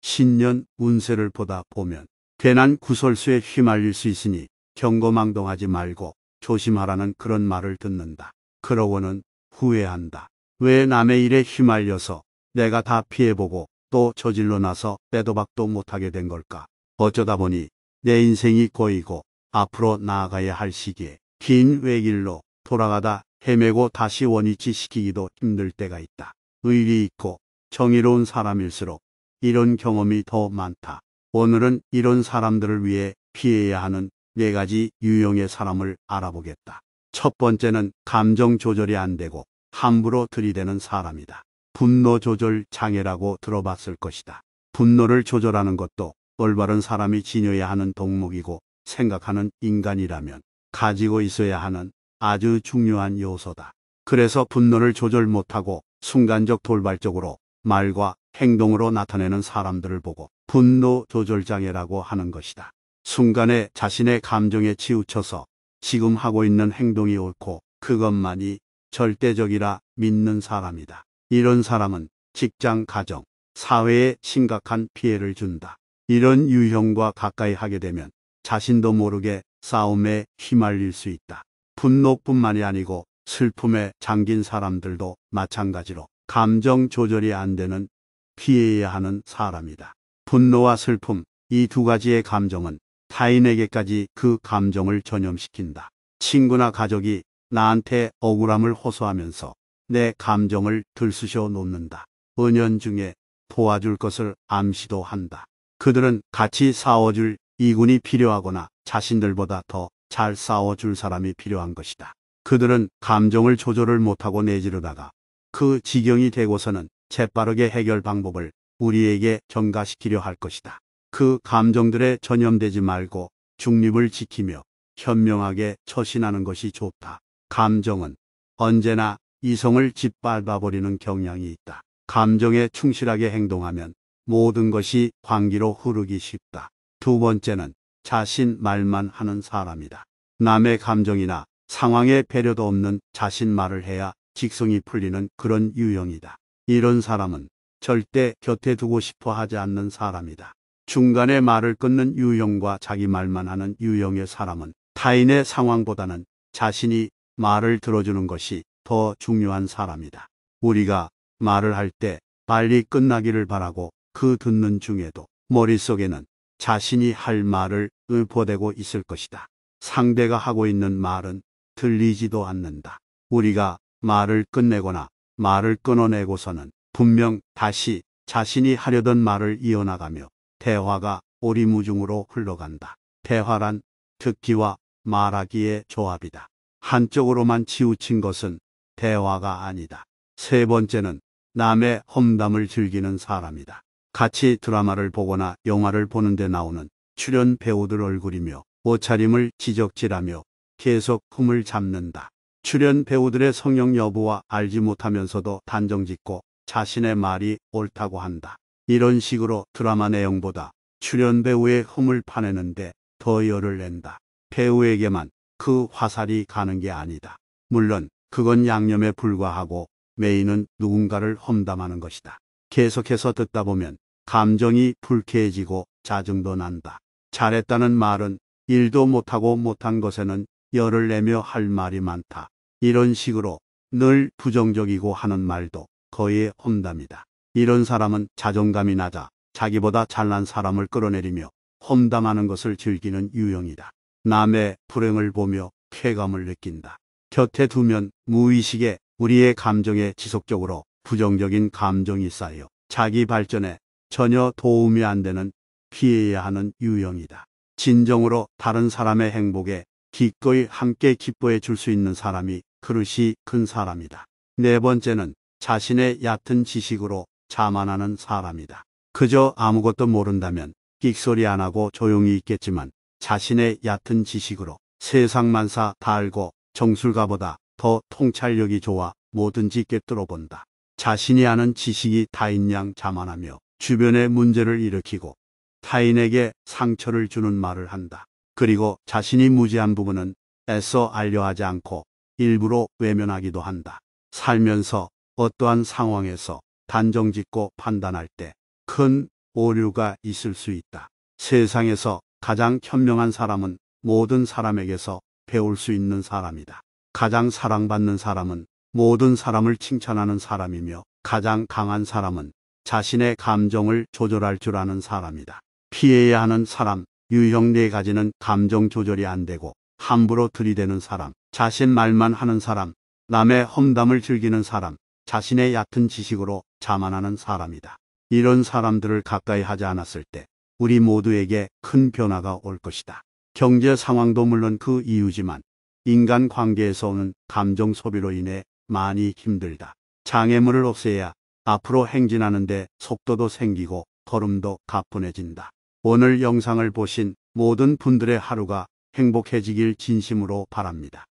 신년 운세를 보다 보면 괜한 구설수에 휘말릴 수 있으니 경거망동하지 말고 조심하라는 그런 말을 듣는다. 그러고는 후회한다. 왜 남의 일에 휘말려서 내가 다 피해보고 또 저질러 나서 빼도 박도 못하게 된 걸까? 어쩌다 보니 내 인생이 꼬이고 앞으로 나아가야 할 시기에 긴 외길로 돌아가다 헤매고 다시 원위치 시키기도 힘들 때가 있다. 의리 있고 정의로운 사람일수록 이런 경험이 더 많다. 오늘은 이런 사람들을 위해 피해야 하는 네 가지 유형의 사람을 알아보겠다. 첫 번째는 감정 조절이 안 되고 함부로 들이대는 사람이다. 분노 조절 장애라고 들어봤을 것이다. 분노를 조절하는 것도 올바른 사람이 지녀야 하는 덕목이고 생각하는 인간이라면 가지고 있어야 하는 아주 중요한 요소다. 그래서 분노를 조절 못하고 순간적 돌발적으로 말과 행동으로 나타내는 사람들을 보고 분노 조절장애라고 하는 것이다. 순간에 자신의 감정에 치우쳐서 지금 하고 있는 행동이 옳고 그것만이 절대적이라 믿는 사람이다. 이런 사람은 직장, 가정, 사회에 심각한 피해를 준다. 이런 유형과 가까이 하게 되면 자신도 모르게 싸움에 휘말릴 수 있다. 분노뿐만이 아니고 슬픔에 잠긴 사람들도 마찬가지로 감정 조절이 안 되는 피해야 하는 사람이다. 분노와 슬픔, 이 두 가지의 감정은 타인에게까지 그 감정을 전염시킨다. 친구나 가족이 나한테 억울함을 호소하면서 내 감정을 들쑤셔 놓는다. 은연중에 도와줄 것을 암시도 한다. 그들은 같이 싸워줄 이군이 필요하거나 자신들보다 더 잘 싸워줄 사람이 필요한 것이다. 그들은 감정을 조절을 못하고 내지르다가 그 지경이 되고서는 재빠르게 해결 방법을 우리에게 전가시키려 할 것이다. 그 감정들에 전염되지 말고 중립을 지키며 현명하게 처신하는 것이 좋다. 감정은 언제나 이성을 짓밟아버리는 경향이 있다. 감정에 충실하게 행동하면 모든 것이 광기로 흐르기 쉽다. 두 번째는 자신 말만 하는 사람이다. 남의 감정이나 상황에 배려도 없는 자신 말을 해야 직성이 풀리는 그런 유형이다. 이런 사람은 절대 곁에 두고 싶어 하지 않는 사람이다. 중간에 말을 끊는 유형과 자기 말만 하는 유형의 사람은 타인의 상황보다는 자신이 말을 들어주는 것이 더 중요한 사람이다. 우리가 말을 할 때 빨리 끝나기를 바라고 그 듣는 중에도 머릿속에는 자신이 할 말을 읊어대고 있을 것이다. 상대가 하고 있는 말은 들리지도 않는다. 우리가 말을 끝내거나 말을 끊어내고서는 분명 다시 자신이 하려던 말을 이어나가며 대화가 오리무중으로 흘러간다. 대화란 듣기와 말하기의 조합이다. 한쪽으로만 치우친 것은 대화가 아니다. 세 번째는 남의 험담을 즐기는 사람이다. 같이 드라마를 보거나 영화를 보는데 나오는 출연 배우들 얼굴이며 옷차림을 지적질하며 계속 품을 잡는다. 출연 배우들의 성형 여부와 알지 못하면서도 단정짓고 자신의 말이 옳다고 한다. 이런 식으로 드라마 내용보다 출연 배우의 흠을 파내는데 더 열을 낸다. 배우에게만 그 화살이 가는 게 아니다. 물론 그건 양념에 불과하고 메인은 누군가를 험담하는 것이다. 계속해서 듣다 보면 감정이 불쾌해지고 짜증도 난다. 잘했다는 말은 일도 못하고 못한 것에는 열을 내며 할 말이 많다. 이런 식으로 늘 부정적이고 하는 말도 거의 험담이다. 이런 사람은 자존감이 낮아 자기보다 잘난 사람을 끌어내리며 험담하는 것을 즐기는 유형이다. 남의 불행을 보며 쾌감을 느낀다. 곁에 두면 무의식에 우리의 감정에 지속적으로 부정적인 감정이 쌓여 자기 발전에 전혀 도움이 안 되는 피해야 하는 유형이다. 진정으로 다른 사람의 행복에 기꺼이 함께 기뻐해 줄 수 있는 사람이 그릇이 큰 사람이다. 네 번째는 자신의 얕은 지식으로 자만하는 사람이다. 그저 아무것도 모른다면 끽소리 안 하고 조용히 있겠지만 자신의 얕은 지식으로 세상만사 다 알고 정술가보다 더 통찰력이 좋아 뭐든지 깨뜨어 본다. 자신이 아는 지식이 타인양 자만하며 주변에 문제를 일으키고 타인에게 상처를 주는 말을 한다. 그리고 자신이 무지한 부분은 애써 알려하지 않고 일부러 외면하기도 한다. 살면서 어떠한 상황에서 단정짓고 판단할 때 큰 오류가 있을 수 있다. 세상에서 가장 현명한 사람은 모든 사람에게서 배울 수 있는 사람이다. 가장 사랑받는 사람은 모든 사람을 칭찬하는 사람이며 가장 강한 사람은 자신의 감정을 조절할 줄 아는 사람이다. 피해야 하는 사람, 유형 네 가지는 감정 조절이 안 되고 함부로 들이대는 사람, 자신 말만 하는 사람, 남의 험담을 즐기는 사람, 자신의 얕은 지식으로 자만하는 사람이다. 이런 사람들을 가까이 하지 않았을 때 우리 모두에게 큰 변화가 올 것이다. 경제 상황도 물론 그 이유지만 인간 관계에서 오는 감정 소비로 인해 많이 힘들다. 장애물을 없애야 앞으로 행진하는데 속도도 생기고 걸음도 가뿐해진다. 오늘 영상을 보신 모든 분들의 하루가 행복해지길 진심으로 바랍니다.